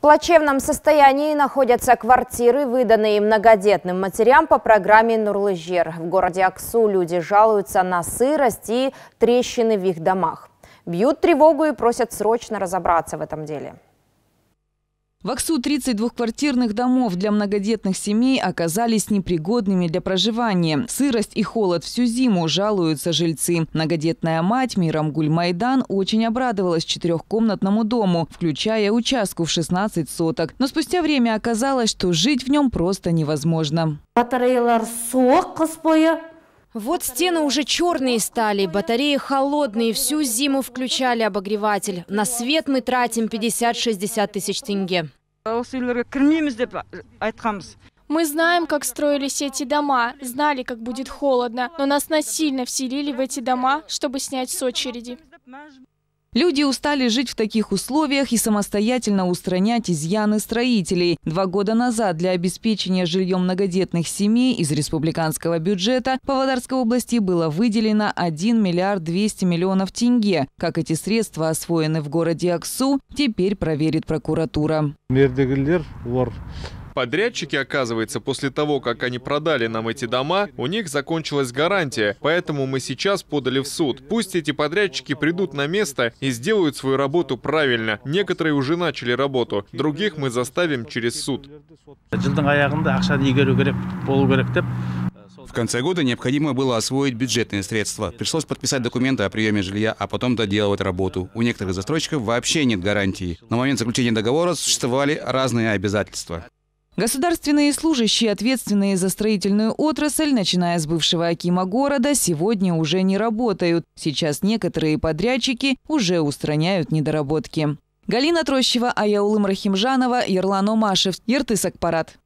плачевном состоянии находятся квартиры, выданные многодетным матерям по программе «Нурлыжер». В городе Аксу люди жалуются на сырость и трещины в их домах. Бьют тревогу и просят срочно разобраться в этом деле. В Аксу 32 квартирных домов для многодетных семей оказались непригодными для проживания. Сырость и холод всю зиму жалуются жильцы. Многодетная мать Мирамгуль Майдан очень обрадовалась четырехкомнатному дому, включая участку в 16 соток. Но спустя время оказалось, что жить в нем просто невозможно. Вот стены уже черные стали, батареи холодные, всю зиму включали обогреватель. На свет мы тратим 50-60 тысяч тенге. Мы знаем, как строились эти дома, знали, как будет холодно, но нас насильно вселили в эти дома, чтобы снять с очереди. Люди устали жить в таких условиях и самостоятельно устранять изъяны строителей. Два года назад для обеспечения жильем многодетных семей из республиканского бюджета Павлодарской области было выделено 1 миллиард 200 миллионов тенге. Как эти средства освоены в городе Аксу, теперь проверит прокуратура. Подрядчики, оказывается, после того, как они продали нам эти дома, у них закончилась гарантия, поэтому мы сейчас подали в суд. Пусть эти подрядчики придут на место и сделают свою работу правильно. Некоторые уже начали работу, других мы заставим через суд. В конце года необходимо было освоить бюджетные средства. Пришлось подписать документы о приеме жилья, а потом доделывать работу. У некоторых застройщиков вообще нет гарантии. На момент заключения договора существовали разные обязательства. Государственные служащие, ответственные за строительную отрасль, начиная с бывшего Акима города, сегодня уже не работают. Сейчас некоторые подрядчики уже устраняют недоработки. Галина Трощева, Аяулым Рахимжанова, Ерлан Омашев, Иртыс Акпарат.